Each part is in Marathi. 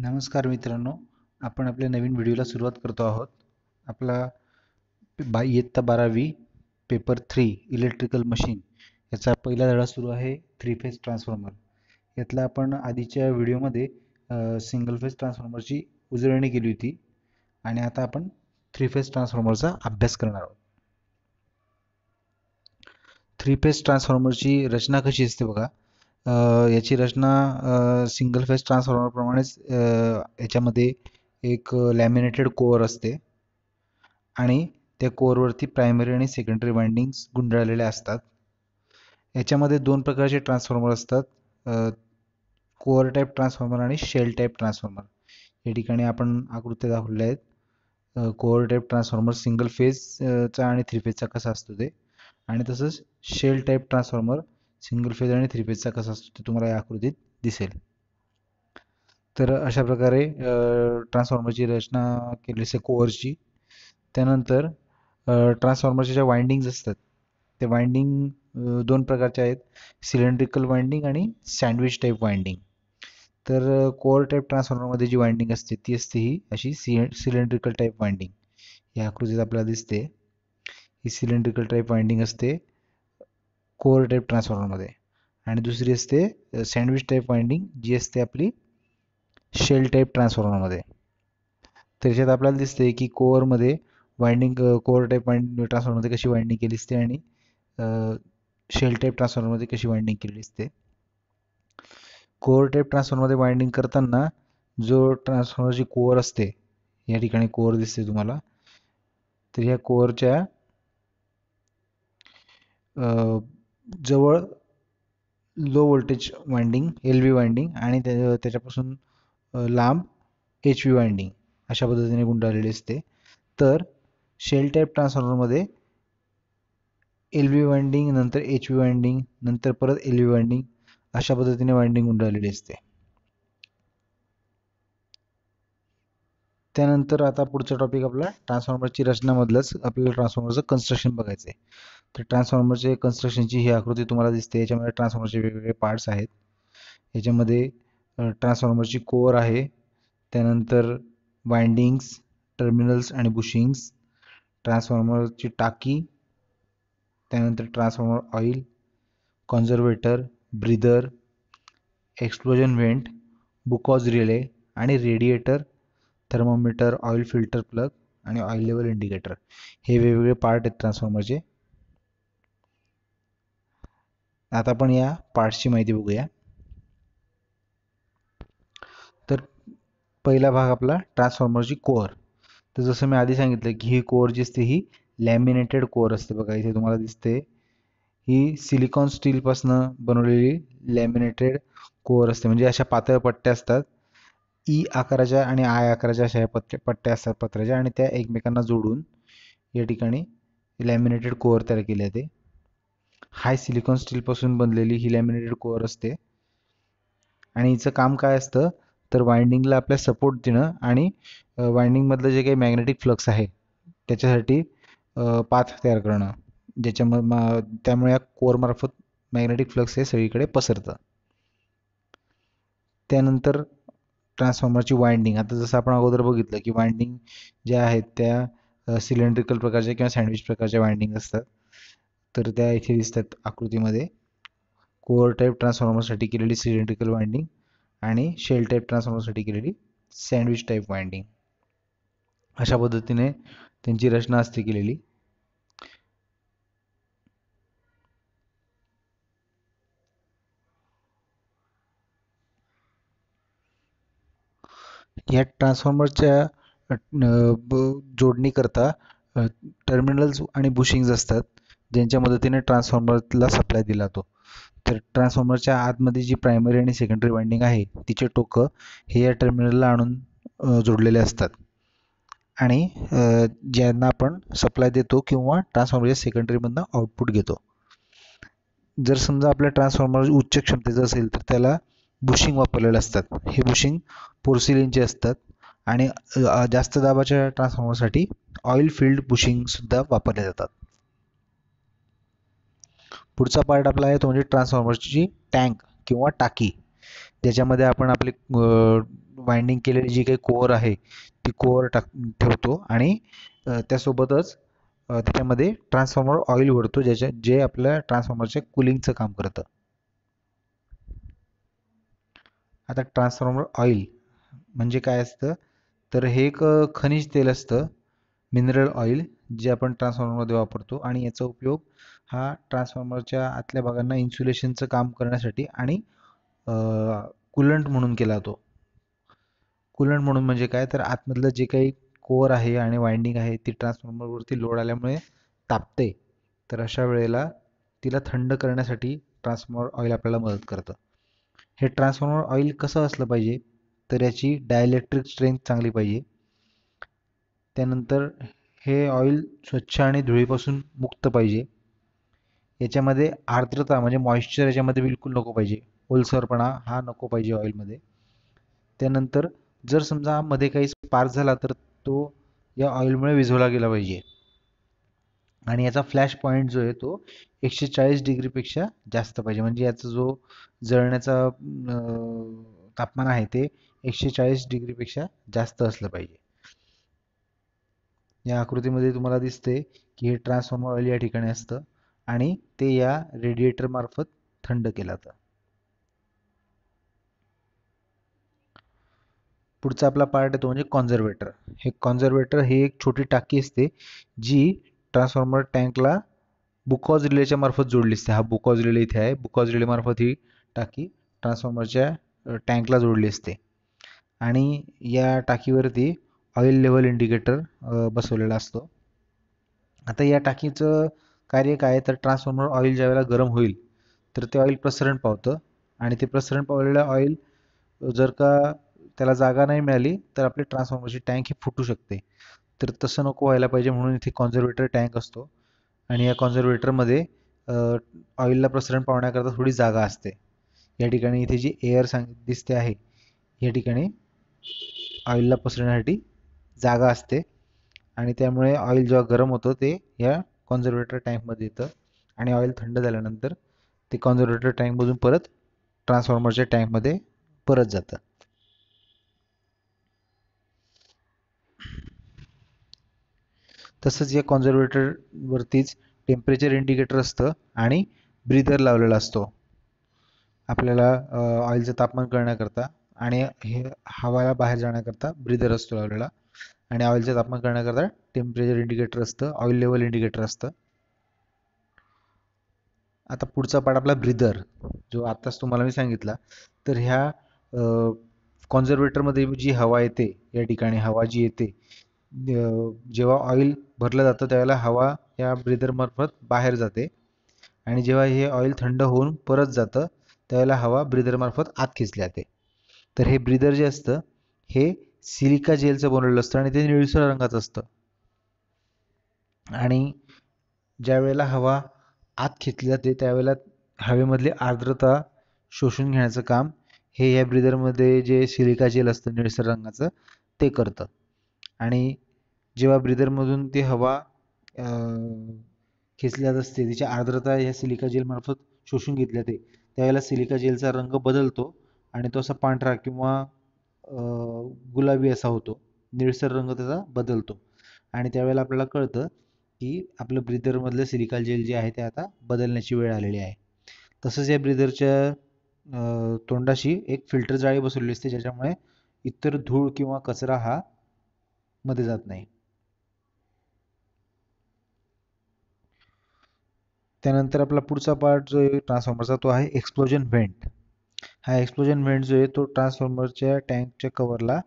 नमस्कार मित्रांनो आपण आपल्या नवीन व्हिडिओला सुरुवात करतो आहोत आपला बा इयत्ता बारावी पेपर थ्री इलेक्ट्रिकल मशीन याचा पहिला धडा सुरू आहे थ्री फेज ट्रान्सफॉर्मर यातला आपण आधीच्या व्हिडिओमध्ये सिंगल फेज ट्रान्सफॉर्मरची उजळणी केली होती आणि आता आपण थ्री फेज ट्रान्सफॉर्मरचा अभ्यास करणार आहोत थ्री फेज ट्रान्सफॉर्मरची रचना कशी असते बघा याची रचना सिंगल फेज ट्रान्सफॉर्मरप्रमाणेच याच्यामध्ये एक लॅमिनेटेड कोअर असते आणि त्या कोअरवरती प्रायमरी आणि सेकंडरी वाइंडिंग्स गुंडाळलेल्या असतात याच्यामध्ये दोन प्रकारचे ट्रान्सफॉर्मर असतात कोअर टाईप ट्रान्सफॉर्मर आणि शेल टाईप ट्रान्सफॉर्मर या ठिकाणी आपण आकृत्या दाखवल्या आहेत कोअर टाईप ट्रान्सफॉर्मर सिंगल फेजचा आणि थ्री फेजचा कसा असतो ते आणि तसंच shell type transformer single phase आणि थ्री फेजचा कसा असतो ते तुम्हाला या आकृतीत दिसेल तर अशा प्रकारे ट्रान्सफॉर्मरची रचना केली असते कोअरची त्यानंतर ट्रान्सफॉर्मरच्या ज्या वाइंडिंग्ज असतात ते वाइंडिंग दोन प्रकारचे आहेत सिलेंड्रिकल वाइंडिंग आणि सँडविच टाईप वाइंडिंग तर कोअर टाईप ट्रान्सफॉर्मरमध्ये जी वाइंडिंग असते ती असते ही अशी सि सिलेंड्रिकल टाईप वाइंडिंग या आकृतीत आपल्याला दिसते ही सिलेंड्रिकल टाईप वाइंडिंग असते कोअर टाईप ट्रान्सफॉर्मरमध्ये आणि दुसरी असते सँडविच टाईप वाइंडिंग जी असते आपली शेल टाईप ट्रान्सफॉर्मरमध्ये तर याच्यात आपल्याला दिसते की कोअरमध्ये वाइंडिंग कोअर टाईप वाइंड ट्रान्सफॉर्मरमध्ये कशी वाइंडिंग केली असते आणि शेल टाईप ट्रान्सफॉर्मरमध्ये कशी वाइंडिंग केली असते कोअर टाईप ट्रान्सफॉर्मरमध्ये वाइंडिंग करताना जो ट्रान्सफॉर्मरची कोअर असते या ठिकाणी कोअर दिसते तुम्हाला तर ह्या कोअरच्या जवळ low voltage winding L V winding आणि त्याच्यापासून लांब एच व्ही वायंडिंग अशा पद्धतीने गुंडाळलेली असते तर शेल टाईप ट्रान्सफॉर्मरमध्ये एल व्ही वाइंडिंग नंतर एच व्ही वायंडिंग नंतर परत एल व्ही वायंडिंग अशा पद्धतीने वाइंडिंग गुंडाळलेली असते त्यानंतर आता पुढचा टॉपिक आपला ट्रान्सफॉर्मरची रचनामधलंच आपल्याला ट्रान्सफॉर्मरचं कन्स्ट्रक्शन बघायचं आहे तर ट्रान्सफॉर्मरचे कन्स्ट्रक्शनची ही आकृती तुम्हाला दिसते याच्यामध्ये ट्रान्सफॉर्मरचे वेगवेगळे पार्ट्स आहेत याच्यामध्ये ट्रान्सफॉर्मरची कोअर आहे त्यानंतर वाइंडिंग्स टर्मिनल्स आणि बुशिंग्स ट्रान्सफॉर्मरची टाकी त्यानंतर transformer oil conservator breather explosion vent Buchholz relay आणि radiator thermometer oil filter plug आणि ऑइल लेवल इंडिकेटर हे वेगवेगळे पार्ट आहेत ट्रान्सफॉर्मरचे आता आपण या पार्ट्सची माहिती बघूया तर पहिला भाग आपला ट्रान्सफॉर्मरची कोअर तर जसं मी आधी सांगितलं की ही कोअर जी असते ही लॅमिनेटेड कोअर असते बघा इथे तुम्हाला दिसते ही सिलिकॉन स्टीलपासनं बनवलेली लॅमिनेटेड कोअर असते म्हणजे अशा पातळ पट्ट्या असतात ई आकाराच्या आणि आय आकाराच्या अशा पत्त्या पट्ट्या असतात पत्र्याच्या आणि त्या एकमेकांना जोडून या ठिकाणी लॅमिनेटेड कोअर तयार केले जाते हाय सिलिकॉन स्टीलपासून बनलेली ही लॅमिनेटेड कोअर असते आणि हिचं काम काय असतं तर वाइंडिंगला आपल्या सपोर्ट देणं आणि वाइंडिंगमधलं जे काही मॅग्नेटिक फ्लक्स आहे त्याच्यासाठी पाथ तयार करणं ज्याच्या त्यामुळे या कोअरमार्फत मॅग्नेटिक फ्लक्स हे सगळीकडे पसरतं त्यानंतर ट्रान्सफॉर्मरची वाइंडिंग आता जसं आपण अगोदर बघितलं की वाइंडिंग ज्या आहेत त्या सिलेंड्रिकल प्रकारच्या किंवा सँडविच प्रकारच्या वाइंडिंग असतात तर त्या इथे दिसतात आकृतीमध्ये कोअर टाईप ट्रान्सफॉर्मरसाठी केलेली सिलेंड्रिकल वाइंडिंग आणि शेल टाईप ट्रान्सफॉर्मरसाठी केलेली सँडविच टाईप वाइंडिंग अशा पद्धतीने त्यांची रचना असते केलेली या ट्रान्सफॉर्मरच्या करता टर्मिनल्स आणि बुशिंग्स असतात ज्यांच्या मदतीने ट्रान्सफॉर्मरला सप्लाय दिला जातो तर ट्रान्सफॉर्मरच्या आतमध्ये जी प्रायमरी आणि सेकंडरी वाइंडिंग आहे तिचे टोकं हे या टर्मिनलला आणून जोडलेले असतात आणि ज्यांना आपण सप्लाय देतो किंवा ट्रान्सफॉर्मरच्या सेकंडरीमधनं आउटपुट घेतो जर समजा आपल्या ट्रान्सफॉर्मर उच्च क्षमतेचं असेल तर त्याला बुशिंग वापरलेलं असतात हे बुशिंग पोर्सिलिनचे असतात आणि जास्त दाबाच्या ट्रान्सफॉर्मरसाठी ऑइल फील्ड बुशिंगसुद्धा वापरले जातात पुढचा पार्ट आपला आहे तो म्हणजे ट्रान्सफॉर्मरची टँक किंवा टाकी ज्याच्यामध्ये आपण आपली वाइंडिंग केलेली जी काही कोअर आहे ती कोअर टाक ठेवतो आणि त्यासोबतच त्याच्यामध्ये ट्रान्सफॉर्मर ऑइल ओढतो ज्याच्या जे आपल्या ट्रान्सफॉर्मरच्या कुलिंगचं काम करतं आता ट्रान्सफॉर्मर ऑइल म्हणजे काय असतं तर हे एक खनिज तेल असतं मिनरल ऑइल जे आपण ट्रान्सफॉर्मरमध्ये वापरतो आणि याचा उपयोग हा ट्रान्सफॉर्मरच्या आतल्या भागांना इन्सुलेशनचं काम करण्यासाठी आणि कुलंट म्हणून केला जातो कुलंट म्हणून म्हणजे काय तर आतमधलं जे काही कोअर आहे आणि वाइंडिंग आहे ती ट्रान्सफॉर्मरवरती लोड आल्यामुळे तापते तर अशा वेळेला तिला थंड करण्यासाठी ट्रान्सफॉर्मर ऑइल आपल्याला मदत करतं हे ट्रान्सफॉर्मर ऑइल कसं असलं पाहिजे तर याची डायलेक्ट्रिक स्ट्रेंथ चांगली पाहिजे त्यानंतर हे ऑइल स्वच्छ आणि धुळीपासून मुक्त पाहिजे याच्यामध्ये आर्द्रता म्हणजे मॉइश्चर याच्यामध्ये बिलकुल नको पाहिजे ओलसरपणा हा नको पाहिजे ऑइलमध्ये त्यानंतर जर समजा मध्ये काही स्पार्क झाला तर तो या ऑइलमुळे विझवला गेला पाहिजे आणि याचा फ्लॅश पॉईंट जो आहे तो एकशे चाळीस डिग्रीपेक्षा जास्त पाहिजे म्हणजे याचा जो जळण्याचा तापमान आहे ते एकशे चाळीस डिग्रीपेक्षा जास्त असलं पाहिजे या आकृतीमध्ये तुम्हाला दिसते की हे ट्रान्सफॉर्मर ऑइल या ठिकाणी असतं आणि ते या रेडिएटर मार्फत थंड केलं जातं पुढचा आपला पार्ट येतो म्हणजे कॉन्झर्वेटर हे कॉन्झर्वेटर ही एक छोटी टाकी असते जी ट्रान्सफॉर्मर टँकला बुकॉज रिलेच्या मार्फत जोडली असते हा बुकॉज रिले इथे आहे बुकॉज रिलेमार्फत ही टाकी ट्रान्सफॉर्मरच्या टँकला जोडली असते आणि या टाकीवरती ऑइल लेवल इंडिकेटर बसवलेला असतो आता या टाकीचं कार्य काय तर ट्रान्सफॉर्मर ऑइल ज्यावेळेला गरम होईल तर ते ऑइल प्रसरण पावतं आणि ते प्रसरण पावलेलं ऑइल जर का त्याला जागा नाही मिळाली तर आपली ट्रान्सफॉर्मरची टँक ही फुटू शकते तर तसं नको व्हायला पाहिजे म्हणून इथे कॉन्झर्वेटर टँक असतो आणि या कॉन्झर्वेटरमध्ये ऑइलला प्रसरण पावण्याकरता थोडी जागा असते या ठिकाणी इथे जी एअर सांग दिसते आहे या ठिकाणी ऑइलला पसरण्यासाठी जागा असते आणि त्यामुळे ऑइल जेव्हा गरम होतं ते या कॉन्झर्वेटर टँकमध्ये येतं आणि ऑइल थंड झाल्यानंतर ते कॉन्झर्वेटर टँकमधून परत ट्रान्सफॉर्मरच्या टँकमध्ये परत जातं तसंच या वरतीच टेम्परेचर इंडिकेटर असतं आणि ब्रीदर लावलेला असतो आपल्याला ऑइलचं तापमान कळण्याकरता आणि हे हवाला बाहेर जाण्याकरता ब्रीदर असतो लावलेला आणि ऑइलचं तापमान करण्याकरता टेम्परेचर इंडिकेटर असतं ऑइल लेवल इंडिकेटर असतं आता पुढचा पार्ट आपला ब्रिदर जो आत्ताच तुम्हाला मी सांगितला तर ह्या कॉन्झर्वेटरमध्ये जी हवा येते या ठिकाणी हवा जी येते जेव्हा ऑइल भरलं जातं त्यावेळेला हवा या ब्रिदरमार्फत बाहेर जाते आणि जेव्हा हे ऑइल थंड होऊन परत जातं त्यावेळेला हवा ब्रिदरमार्फत आत खेचली जाते तर हे ब्रिदर जे असतं हे सिलिका जेलचं बनवलेलं असतं आणि ते निळसर रंगाचं असतं आणि ज्यावेळेला हवा आत खेचली जाते त्यावेळेला हवेमधली आर्द्रता शोषून घेण्याचं काम हे या ब्रिदरमध्ये जे सिलिका जेल असतं निळसर रंगाचं ते करतं आणि जेव्हा ब्रिदरमधून ती हवा खेचली जात असते तिची आर्द्रता या सिलिका जेलमार्फत शोषून घेतली जाते त्यावेळेला सिलिका जेलचा रंग बदलतो आणि तो असा पांढरा किंवा गुलाबी असा होतो निळसर रंग त्याचा बदलतो आणि त्यावेळेला आपल्याला कळतं की आपलं ब्रिदरमधलं सिलिका जेल जे आहे ते आता बदलण्याची वेळ आलेली आहे तसंच या ब्रिदरच्या तोंडाशी एक फिल्टर जाळी बसवलेली असते ज्याच्यामुळे इतर धूळ किंवा कचरा हा मध्ये जात नाही त्यानंतर आपला पुढचा पार्ट जो आहे ट्रान्सफॉर्मरचा तो आहे एक्सप्लोजन व्हेंट हा एक्सप्लोजन व्हेंट जो आहे तो ट्रान्सफॉर्मरच्या टँकच्या कवरला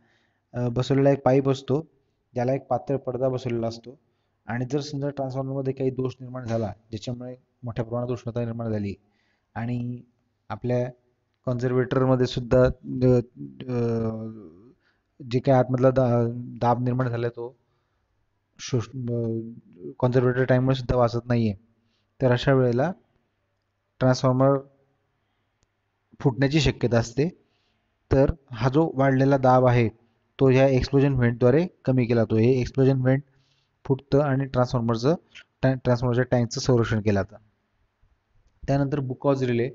बसवलेला एक पाईप असतो ज्याला एक पातळ पडदा बसवलेला असतो आणि जर समजा ट्रान्सफॉर्मरमध्ये काही दोष निर्माण झाला ज्याच्यामुळे मोठ्या प्रमाणात उष्णता निर्माण झाली आणि आपल्या कॉन्झर्वेटरमध्ये सुद्धा जे काही आतमधला दा दाब निर्माण झाला तो शोष कॉन्झर्वेटर टाईममुळे सुद्धा वाचत नाही आहे तर अशा वेळेला ट्रान्सफॉर्मर फुटण्याची शक्यता असते तर हा जो वाढलेला दाब आहे तो ह्या एक्सप्लोजन व्हेंटद्वारे कमी केला जातो हे एक्सप्लोजन व्हेंट फुटतं आणि ट्रान्सफॉर्मरचं टँक ट्रान्सफॉर्मरच्या टँकचं संरक्षण केलं जातं त्यानंतर बुकॉज रिले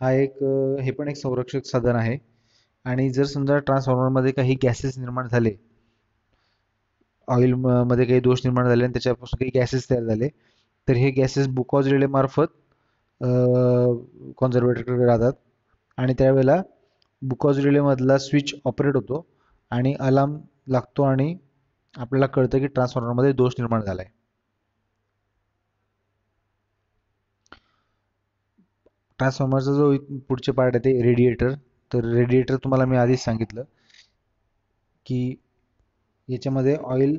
हा एक हे पण एक संरक्षक साधन आहे आणि जर समजा ट्रान्सफॉर्मरमध्ये काही गॅसेस निर्माण झाले ऑइलमध्ये मध्ये काही दोष निर्माण झाले आणि त्याच्यापासून काही गॅसेस तयार झाले तर हे गॅसेस बुकॉज रिले मार्फत कॉन्झर्वेटरकडे राहतात आणि त्यावेळेला बुकॉज रिलेमधला स्विच ऑपरेट होतो आणि अलार्म लागतो आणि आपल्याला कळतं की ट्रान्सफॉर्मरमध्ये दोष निर्माण झालाय ट्रान्सफॉर्मरचा जो पुढचे पार्ट आहे ते रेडिएटर तर रेडिएटर तुम्हाला मी आधीच सांगितलं की याच्यामध्ये ऑइल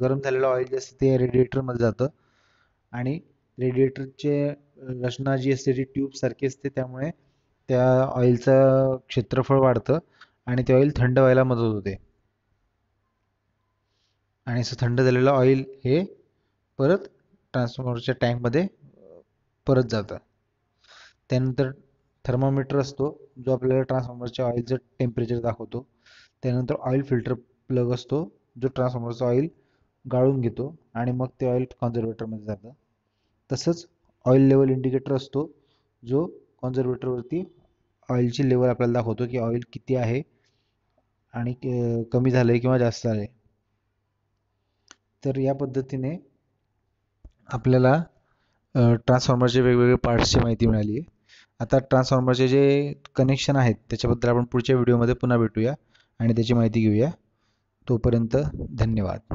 गरम झालेलं ऑइल जे असतं ते रेडिएटरमध्ये जातं आणि रेडिएटरचे रचना जी असते ती ट्यूबसारखी असते त्यामुळे त्या ऑइलचं क्षेत्रफळ वाढतं आणि ते ऑइल थंड व्हायला मदत होते आणि असं थंड झालेलं ऑईल हे परत ट्रान्सफॉर्मरच्या टँकमध्ये परत जातं त्यानंतर थर्मामीटर असतो जो आपल्याला ट्रान्सफॉर्मरच्या ऑइलचं टेम्परेचर दाखवतो त्यानंतर ऑइल फिल्टर प्लग असतो जो ट्रान्सफॉर्मरचं ऑइल गाळून घेतो आणि मग ते ऑइल कॉन्झर्वेटरमध्ये जातं तसंच ऑइल लेवल इंडिकेटर असतो जो कॉन्झर्वेटरवरती ऑइलची लेवल आपल्याला दाखवतो की ऑइल किती आहे आणि कमी झालं आहे किंवा जास्त झालं आहे तर या पद्धतीने आपल्याला ट्रान्सफॉर्मरचे वेगवेगळे पार्ट्सची माहिती मिळाली आहे आता ट्रान्सफॉर्मरचे जे कनेक्शन आहेत त्याच्याबद्दल आपण पुढच्या व्हिडिओमध्ये पुन्हा भेटूया आणि त्याची माहिती घेऊया तोपर्यंत धन्यवाद